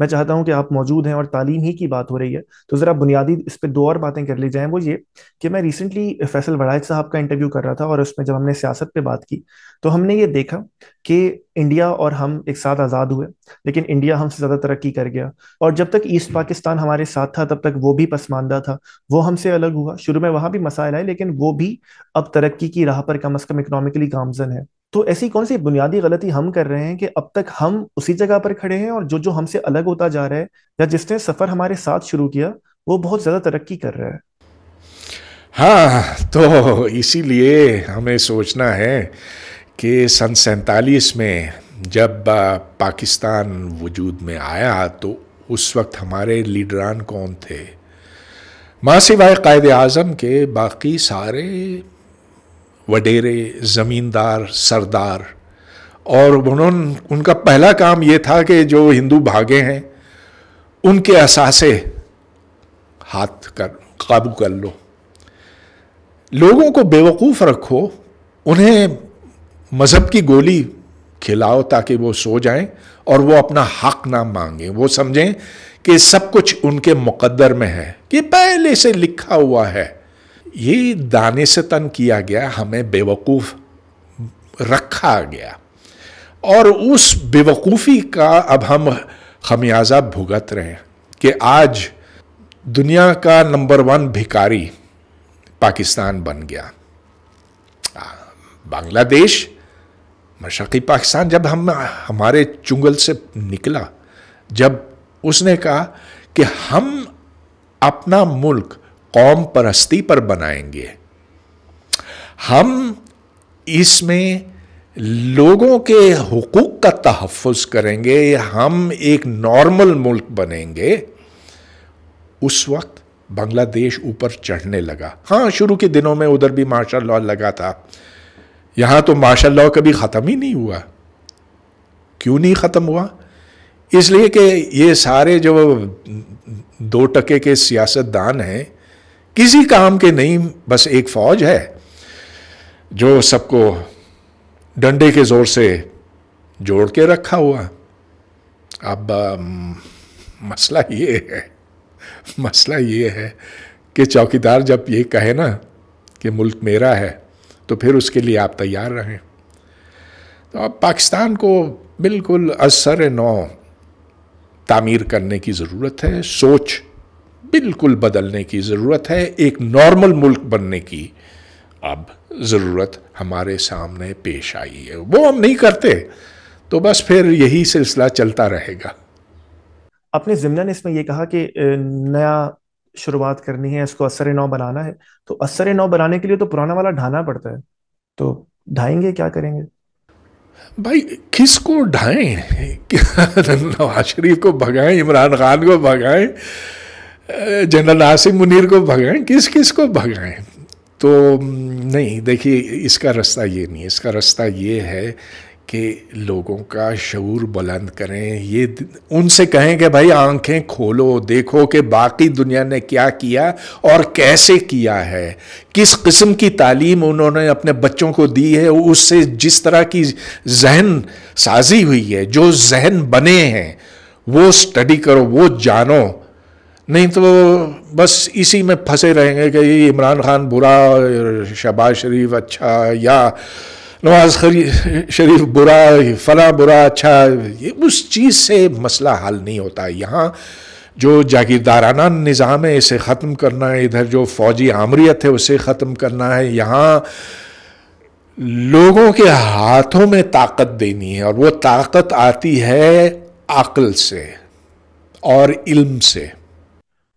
मैं चाहता हूं कि आप मौजूद हैं और तालीम ही की बात हो रही है तो ज़रा बुनियादी इस पर दो और बातें कर ली जाएं वो ये कि मैं रिसेंटली फैसल वड़ाइज साहब का इंटरव्यू कर रहा था और उसमें जब हमने सियासत पे बात की तो हमने ये देखा कि इंडिया और हम एक साथ आज़ाद हुए लेकिन इंडिया हमसे ज़्यादा तरक्की कर गया और जब तक ईस्ट पाकिस्तान हमारे साथ था तब तक वो भी पसमानदा था वो हमसे अलग हुआ शुरू में वहाँ भी मसाइल आए लेकिन वो भी अब तरक्की की राह पर कम अज़ कम इकनॉमिकली गामजन है तो ऐसी कौन सी बुनियादी गलती हम कर रहे हैं कि अब तक हम उसी जगह पर खड़े हैं और जो जो हमसे अलग होता जा रहा है या जिसने सफर हमारे साथ शुरू किया वो बहुत ज्यादा तरक्की कर रहा है हाँ तो इसीलिए हमें सोचना है कि सन सैतालीस में जब पाकिस्तान वजूद में आया तो उस वक्त हमारे लीडरान कौन थे माँ सिवाय कायद अज़म के बाकी सारे वडेरे ज़मींदार सरदार और उन्होंने उनका पहला काम ये था कि जो हिंदू भागे हैं उनके असासे हाथ कर काबू कर लो लोगों को बेवकूफ़ रखो उन्हें मज़हब की गोली खिलाओ ताकि वो सो जाएं और वो अपना हक ना मांगे वो समझें कि सब कुछ उनके मुकद्दर में है कि पहले से लिखा हुआ है ये दाने से तन किया गया हमें बेवकूफ़ रखा गया और उस बेवकूफ़ी का अब हम खमियाजा भुगत रहे हैं कि आज दुनिया का नंबर वन भिकारी पाकिस्तान बन गया बांग्लादेश मशी पाकिस्तान जब हम हमारे चुंगल से निकला जब उसने कहा कि हम अपना मुल्क कौम परस्ती पर बनाएंगे हम इसमें लोगों के हकूक़ का तहफ़ करेंगे हम एक नॉर्मल मुल्क बनेंगे उस वक्त बांग्लादेश ऊपर चढ़ने लगा हाँ शुरू के दिनों में उधर भी मार्शल लॉ लगा था यहाँ तो मार्शल लॉ कभी ख़त्म ही नहीं हुआ क्यों नहीं ख़त्म हुआ इसलिए कि ये सारे जो दो टके के सियासतदान हैं इसी काम के नहीं बस एक फौज है जो सबको डंडे के जोर से जोड़ के रखा हुआ अब मसला ये है मसला ये है कि चौकीदार जब ये कहे ना कि मुल्क मेरा है तो फिर उसके लिए आप तैयार रहें तो अब पाकिस्तान को बिल्कुल असर नौ तामीर करने की ज़रूरत है सोच बिल्कुल बदलने की ज़रूरत है एक नॉर्मल मुल्क बनने की अब ज़रूरत हमारे सामने पेश आई है वो हम नहीं करते तो बस फिर यही सिलसिला चलता रहेगा अपने जिमना ने इसमें यह कहा कि नया शुरुआत करनी है इसको असर नौ बनाना है तो असर नौ बनाने के लिए तो पुराना वाला ढाना पड़ता है तो ढाएंगे क्या करेंगे भाई किसको ढाएं नवाज शरीफ को भगाएं इमरान खान को भगाएं जनरल आसिम मुनीर को भगाएं किस किस को भगाएं तो नहीं देखिए इसका रास्ता ये नहीं इसका रास्ता ये है कि लोगों का शूर बुलंद करें ये उनसे कहें कि भाई आंखें खोलो देखो कि बाकी दुनिया ने क्या किया और कैसे किया है किस किस्म की तालीम उन्होंने अपने बच्चों को दी है उससे जिस तरह की जहन साजी हुई है जो जहन बने हैं वो स्टडी करो वो जानो नहीं तो बस इसी में फंसे रहेंगे कि ये इमरान खान बुरा शहबाज शरीफ अच्छा या नवाज शरीफ बुरा फला बुरा अच्छा ये उस चीज़ से मसला हल नहीं होता यहाँ जो जागीरदाराना निज़ाम है इसे ख़त्म करना है इधर जो फौजी आमरीत है उसे ख़त्म करना है यहाँ लोगों के हाथों में ताकत देनी है और वो ताकत आती है अक्ल से और इल्म से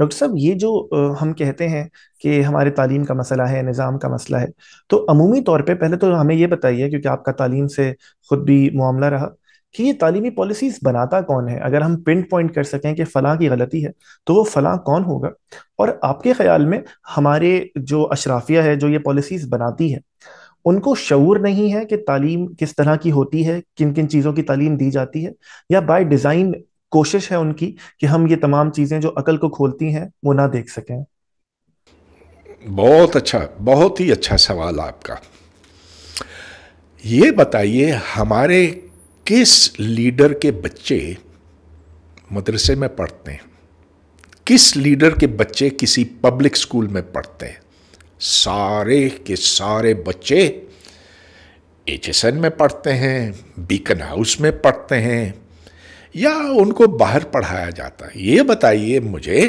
डॉक्टर साहब ये जो हम कहते हैं कि हमारे तालीम का मसला है निज़ाम का मसला है तो अमूमी तौर पे पहले तो हमें ये बताइए क्योंकि आपका तालीम से ख़ुद भी मामला रहा कि ये तालीमी पॉलिसीज़ बनाता कौन है अगर हम पिन पॉइंट कर सकें कि फ़लाँ की गलती है तो वो फ़लाँ कौन होगा और आपके ख्याल में हमारे जो अशराफिया है जो ये पॉलिसीज़ बनाती है उनको शूर नहीं है कि तालीम किस तरह की होती है किन किन चीज़ों की तालीम दी जाती है या बाय डिज़ाइन कोशिश है उनकी कि हम ये तमाम चीज़ें जो अकल को खोलती हैं वो ना देख सकें बहुत अच्छा बहुत ही अच्छा सवाल आपका ये बताइए हमारे किस लीडर के बच्चे मदरसे में पढ़ते हैं किस लीडर के बच्चे किसी पब्लिक स्कूल में पढ़ते हैं सारे के सारे बच्चे एच में पढ़ते हैं बीकन हाउस में पढ़ते हैं या उनको बाहर पढ़ाया जाता है ये बताइए मुझे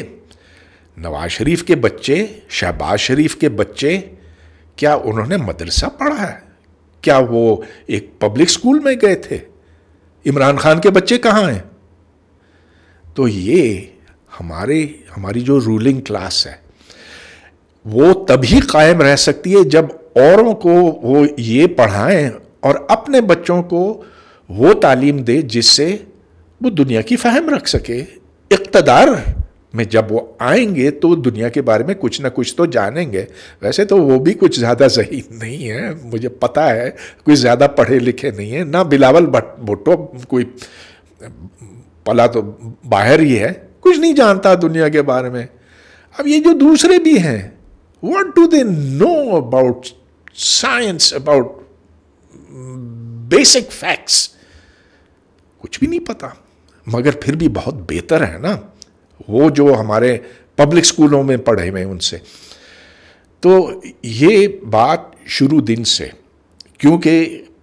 नवाज शरीफ के बच्चे शहबाज शरीफ के बच्चे क्या उन्होंने मदरसा पढ़ा है क्या वो एक पब्लिक स्कूल में गए थे इमरान खान के बच्चे कहाँ हैं तो ये हमारे हमारी जो रूलिंग क्लास है वो तभी कायम रह सकती है जब औरों को वो ये पढ़ाएं और अपने बच्चों को वो तालीम दे जिससे वो दुनिया की फहम रख सके इकतदार में जब वो आएंगे तो दुनिया के बारे में कुछ ना कुछ तो जानेंगे वैसे तो वो भी कुछ ज़्यादा सही नहीं है मुझे पता है कोई ज़्यादा पढ़े लिखे नहीं है ना बिलावल भुट्टो कोई पला तो बाहर ही है कुछ नहीं जानता दुनिया के बारे में अब ये जो दूसरे भी हैं what do they know about science about basic facts कुछ भी नहीं पता मगर फिर भी बहुत बेहतर है ना वो जो हमारे पब्लिक स्कूलों में पढ़े हुए उनसे तो ये बात शुरू दिन से क्योंकि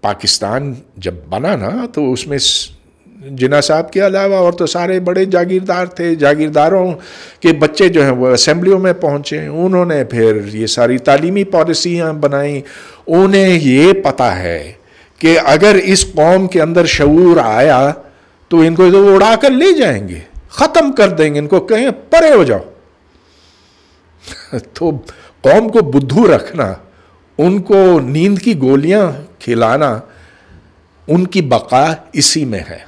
पाकिस्तान जब बना ना तो उसमें जिना साहब के अलावा और तो सारे बड़े जागीरदार थे जागीरदारों के बच्चे जो हैं वो असम्बलियों में पहुँचे उन्होंने फिर ये सारी तालीमी पॉलिसियाँ बनाई उन्हें ये पता है कि अगर इस कौम के अंदर शूर आया तो इनको तो उड़ा कर ले जाएंगे ख़त्म कर देंगे इनको कहें परे हो जाओ तो कौम को बुद्धू रखना उनको नींद की गोलियां खिलाना उनकी बका इसी में है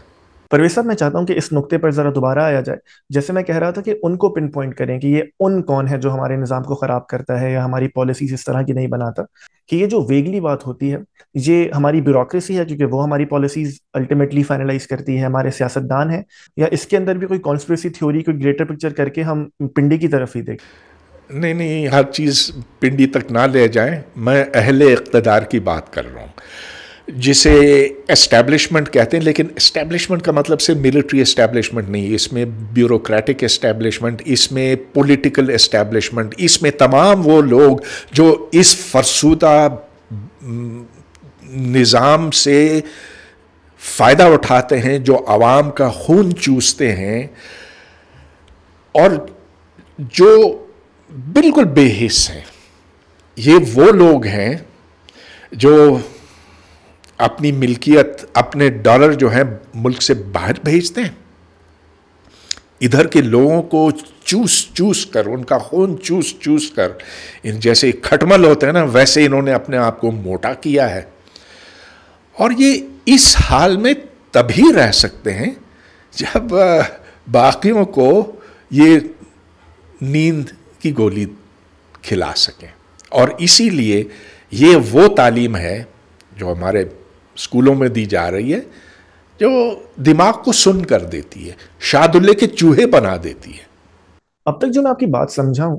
परवेज साहब मैं चाहता हूँ कि इस नुक्ते पर ज़रा दोबारा आया जाए जैसे मैं कह रहा था कि उनको पिन पॉइंट करें कि ये उन कौन है जो हमारे निज़ाम को ख़राब करता है या हमारी पॉलिसीज इस तरह की नहीं बनाता कि ये जो वेगली बात होती है ये हमारी ब्यूरोक्रेसी है क्योंकि वो हमारी पॉलिसीज अल्टीमेटली फाइनलाइज करती है हमारे सियासतदान है या इसके अंदर भी कोई कॉन्स्परेसी थ्योरी कोई ग्रेटर पिक्चर करके हम पिंडी की तरफ ही देखें नहीं नहीं हर चीज़ पिंडी तक ना ले जाए मैं अहले इकतदार की बात कर रहा हूँ जिसे एस्टैब्लिशमेंट कहते हैं लेकिन एस्टैब्लिशमेंट का मतलब सिर्फ मिलिट्री एस्टैब्लिशमेंट नहीं इसमें ब्यूरोक्रेटिक एस्टैब्लिशमेंट इसमें पॉलिटिकल एस्टैब्लिशमेंट इसमें तमाम वो लोग जो इस फरसूदा हम्म, निज़ाम से फ़ायदा उठाते हैं जो आवाम का खून चूसते हैं और जो बिल्कुल बेहिस हैं ये वो लोग हैं जो अपनी मिल्कियत अपने डॉलर जो हैं मुल्क से बाहर भेजते हैं इधर के लोगों को चूस चूस कर उनका खून चूस चूस कर इन जैसे खटमल होते हैं ना वैसे इन्होंने अपने आप को मोटा किया है और ये इस हाल में तभी रह सकते हैं जब बाकियों को ये नींद की गोली खिला सकें और इसीलिए ये वो तालीम है जो हमारे स्कूलों में दी जा रही है जो दिमाग को सुन कर देती है शादुल्ले के चूहे बना देती है अब तक जो मैं आपकी बात समझाऊं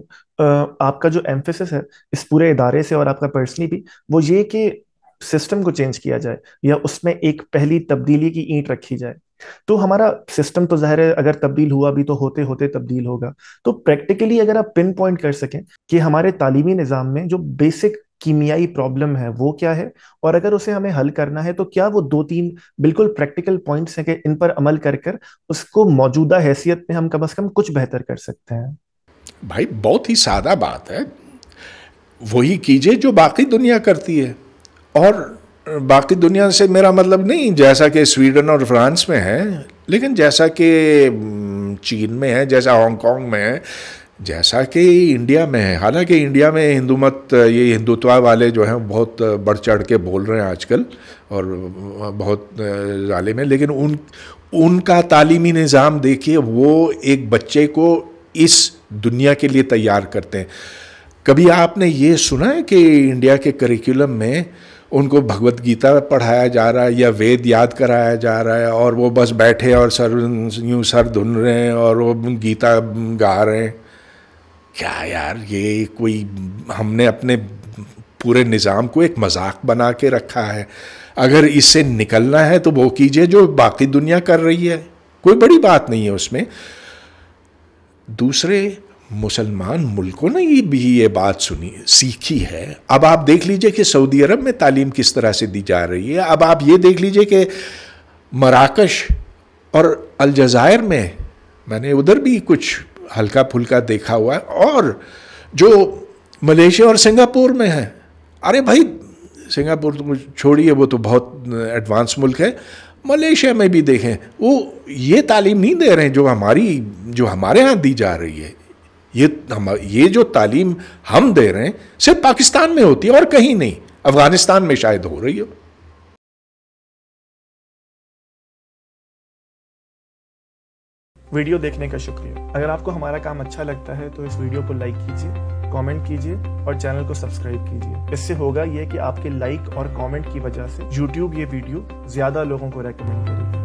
आपका जो एम्फेसिस है इस पूरे इदारे से और आपका पर्सनली भी वो ये कि सिस्टम को चेंज किया जाए या उसमें एक पहली तब्दीली की ईंट रखी जाए तो हमारा सिस्टम तो जाहिर है अगर तब्दील हुआ भी तो होते होते तब्दील होगा तो प्रैक्टिकली अगर आप पिन पॉइंट कर सकें कि हमारे तालीमी निज़ाम में जो बेसिक कीमियाई प्रॉब्लम है वो क्या है और अगर उसे हमें हल करना है तो क्या वो दो तीन बिल्कुल प्रैक्टिकल पॉइंट्स हैं कि इन पर अमल कर कर उसको मौजूदा हैसियत में हम कम अज कम कुछ बेहतर कर सकते हैं भाई बहुत ही सादा बात है वही कीजिए जो बाकी दुनिया करती है और बाकी दुनिया से मेरा मतलब नहीं जैसा कि स्वीडन और फ्रांस में है लेकिन जैसा कि चीन में है जैसा हांगकांग में है जैसा कि इंडिया में है हालांकि इंडिया में हिंदू मत ये हिंदुत्व वाले जो हैं बहुत बढ़ चढ़ के बोल रहे हैं आजकल और बहुत जाले में लेकिन उन उनका तालीमी निज़ाम देखिए वो एक बच्चे को इस दुनिया के लिए तैयार करते हैं कभी आपने ये सुना है कि इंडिया के करिकुलम में उनको भगवत गीता पढ़ाया जा रहा है या वेद याद कराया जा रहा है और वो बस बैठे और सर यूँ सर धुन रहे हैं और वो गीता गा रहे हैं क्या यार ये कोई हमने अपने पूरे निज़ाम को एक मजाक बना के रखा है अगर इससे निकलना है तो वो कीजिए जो बाकी दुनिया कर रही है कोई बड़ी बात नहीं है उसमें दूसरे मुसलमान मुल्कों ने भी ये बात सुनी सीखी है अब आप देख लीजिए कि सऊदी अरब में तालीम किस तरह से दी जा रही है अब आप ये देख लीजिए कि मराकश और अलजायर में मैंने उधर भी कुछ हल्का फुल्का देखा हुआ है और जो मलेशिया और सिंगापुर में है अरे भाई सिंगापुर तो छोड़िए वो तो बहुत एडवांस मुल्क है मलेशिया में भी देखें वो ये तालीम नहीं दे रहे हैं जो हमारी जो हमारे यहाँ दी जा रही है ये हम ये जो तालीम हम दे रहे हैं सिर्फ पाकिस्तान में होती है और कहीं नहीं अफ़गानिस्तान में शायद हो रही हो वीडियो देखने का शुक्रिया अगर आपको हमारा काम अच्छा लगता है तो इस वीडियो को लाइक कीजिए कमेंट कीजिए और चैनल को सब्सक्राइब कीजिए इससे होगा ये कि आपके लाइक और कमेंट की वजह से YouTube ये वीडियो ज्यादा लोगों को रेकमेंड करेगी